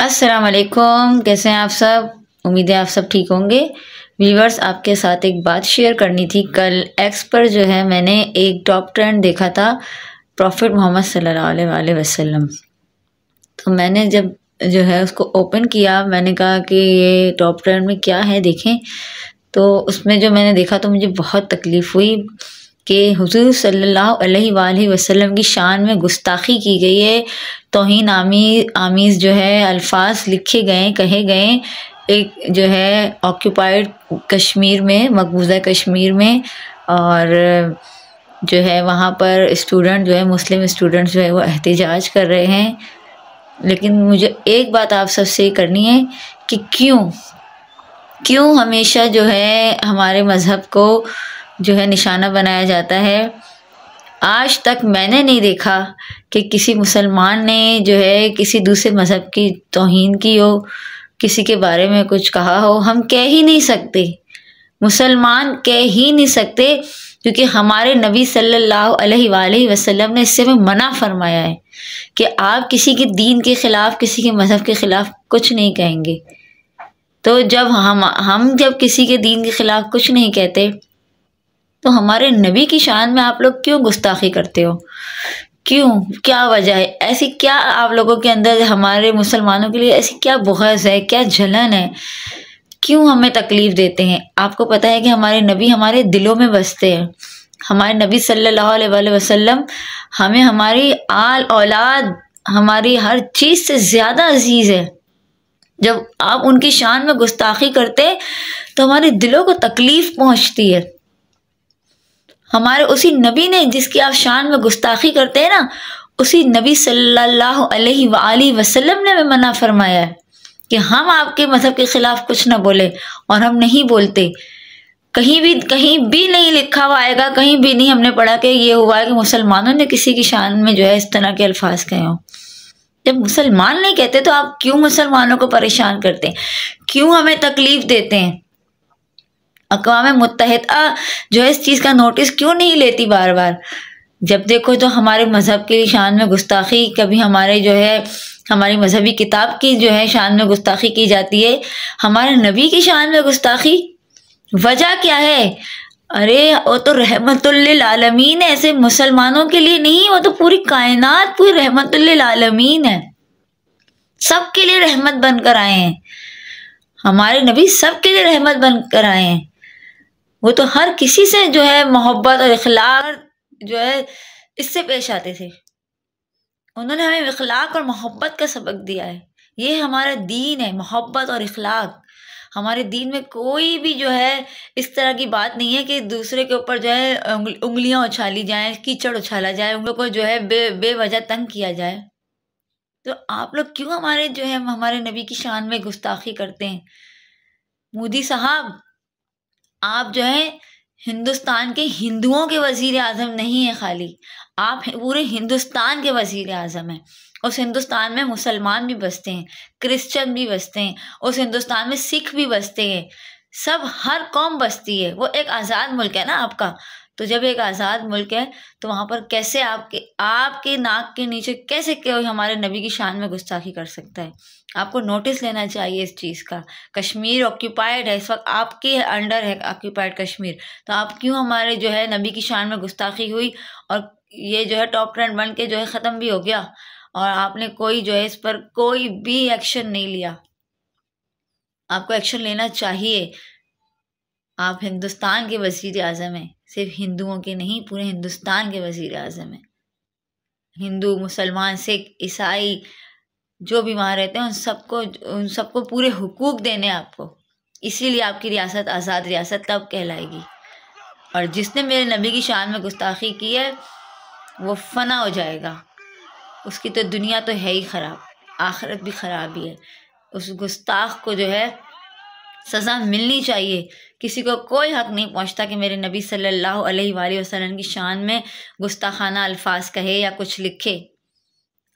अस्सलाम वालेकुम कैसे हैं आप सब उम्मीद है आप सब ठीक होंगे व्यूवर्स आपके साथ एक बात शेयर करनी थी कल एक्स पर जो है मैंने एक टॉप ट्रेंड देखा था प्रॉफिट मोहम्मद सल्लल्लाहु वसल्लम तो मैंने जब जो है उसको ओपन किया मैंने कहा कि ये टॉप ट्रेंड में क्या है देखें तो उसमें जो मैंने देखा तो मुझे बहुत तकलीफ़ हुई कि हजूर सल्ला वसलम की शान में गुस्ताखी की गई है तोहन आमी आमीज़ जो है अल्फाज लिखे गए कहे गए एक जो है ऑक्यूपाइड कश्मीर में मकबूजा कश्मीर में और जो है वहाँ पर स्टूडेंट जो है मुस्लिम स्टूडेंट्स जो है वो एहतजाज कर रहे हैं लेकिन मुझे एक बात आप सबसे करनी है कि क्यों क्यों हमेशा जो है हमारे मज़हब को जो है निशाना बनाया जाता है आज तक मैंने नहीं देखा कि किसी मुसलमान ने जो है किसी दूसरे मज़हब की तोहन की हो किसी के बारे में कुछ कहा हो हम कह ही नहीं सकते मुसलमान कह ही नहीं सकते क्योंकि हमारे नबी सल्लल्लाहु अलैहि वसल्लम ने इससे में मना फरमाया है कि आप किसी के दीन के ख़िलाफ़ किसी के मज़हब के ख़िलाफ़ कुछ नहीं कहेंगे तो जब हम हम जब किसी के दीन के ख़िलाफ़ कुछ नहीं कहते तो हमारे नबी की शान में आप लोग क्यों गुस्ताखी करते हो क्यों क्या वजह है ऐसी क्या आप लोगों के अंदर हमारे मुसलमानों के लिए ऐसी क्या बहस है क्या जलन है क्यों हमें तकलीफ़ देते हैं आपको पता है कि हमारे नबी हमारे दिलों में बसते हैं हमारे नबी सल्लल्लाहु अलैहि वसल्लम हमें हमारी आल औलाद हमारी हर चीज़ से ज़्यादा अजीज़ है जब आप उनकी शान में गुस्ताखी करते तो हमारे दिलों को तकलीफ़ पहुंचती है हमारे उसी नबी ने जिसकी आप शान में गुस्ताखी करते हैं ना उसी नबी सल्लल्लाहु अलैहि सल्ला वसल्लम ने हमें मना फरमाया है कि हम आपके मज़हब के ख़िलाफ़ कुछ ना बोले और हम नहीं बोलते कहीं भी कहीं भी नहीं लिखा हुआ आएगा कहीं भी नहीं हमने पढ़ा कि ये हुआ है कि मुसलमानों ने किसी की शान में जो है इस तरह के अल्फाज कहे हों जब मुसलमान नहीं कहते तो आप क्यों मुसलमानों को परेशान करते हैं क्यों हमें तकलीफ़ देते हैं अकवाम मुतहदा जो है इस चीज़ का नोटिस क्यों नहीं लेती बार बार जब देखो तो हमारे मज़हब की शान में गुस्ताखी कभी हमारे जो है हमारी मजहबी किताब की जो है शान में गुस्ताखी की जाती है हमारे नबी की शान में गुस्ताखी वजह क्या है अरे वो तो रहमतुल्लामीन है ऐसे मुसलमानों के लिए नहीं वो तो पूरी कायनात पूरी आलमीन है सबके लिए रहमत बनकर आए हैं हमारे नबी सबके लिए रहमत बनकर आए हैं वो तो हर किसी से जो है मोहब्बत और इखलाक जो है इससे पेश आते थे उन्होंने हमें इखलाक और मोहब्बत का सबक दिया है ये हमारा दीन है मोहब्बत और इखलाक हमारे दीन में कोई भी जो है इस तरह की बात नहीं है कि दूसरे के ऊपर जो है उंगलियां उछाली जाएं कीचड़ उछाला जाए उन लोगों को जो है बे बेवजह तंग किया जाए तो आप लोग क्यों हमारे जो है हमारे नबी की शान में गुस्ताखी करते हैं मोदी साहब आप जो है हिंदुस्तान के हिंदुओं के वजीर आज़म नहीं है खाली आप पूरे हिंदुस्तान के वजीर आज़म हैं उस हिंदुस्तान में मुसलमान भी बसते हैं क्रिश्चियन भी बसते हैं उस हिंदुस्तान में सिख भी बसते हैं सब हर कौम बसती है वो एक आज़ाद मुल्क है ना आपका तो जब एक आज़ाद मुल्क है तो वहाँ पर कैसे आपके आपके नाक के नीचे कैसे कोई हमारे नबी की शान में गुस्ताखी कर सकता है आपको नोटिस लेना चाहिए इस चीज़ का कश्मीर ऑक्यूपाइड है इस वक्त आपके अंडर है ऑक्यूपाइड कश्मीर तो आप क्यों हमारे जो है नबी की शान में गुस्ताखी हुई और ये जो है टॉप ट्रेंड बन के जो है ख़त्म भी हो गया और आपने कोई जो है इस पर कोई भी एक्शन नहीं लिया आपको एक्शन लेना चाहिए आप हिंदुस्तान के वजीर अजम हैं सिर्फ हिंदुओं के नहीं पूरे हिंदुस्तान के वज़ी अजम हैं हिंदू मुसलमान सिख ईसाई जो भी वहाँ रहते हैं उन सबको उन सबको पूरे हकूक देने आपको इसीलिए आपकी रियासत आज़ाद रियासत तब कहलाएगी और जिसने मेरे नबी की शान में गुस्ताखी की है वो फना हो जाएगा उसकी तो दुनिया तो है ही ख़राब आखरत भी ख़राब ही है उस गुस्ताख को जो है सज़ा मिलनी चाहिए किसी को कोई हक नहीं पहुँचता कि मेरे नबी सल्लल्लाहु अलैहि वसल्लम की शान में गुस्ताखाना अल्फाज कहे या कुछ लिखे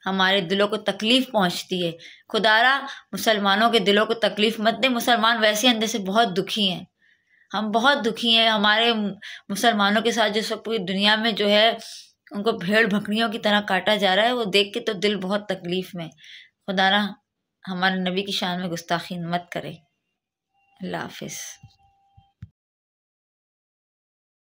हमारे दिलों को तकलीफ़ पहुँचती है खुदारा मुसलमानों के दिलों को तकलीफ़ मत दे मुसलमान वैसे अंदर से बहुत दुखी हैं हम बहुत दुखी हैं हमारे मुसलमानों के साथ जो पूरी दुनिया में जो है उनको भेड़ भकड़ियों की तरह काटा जा रहा है वो देख के तो दिल बहुत तकलीफ़ में खुदारा हमारे नबी की शान में गुस्ताखी मत करे अल्लाह हाफ़िज़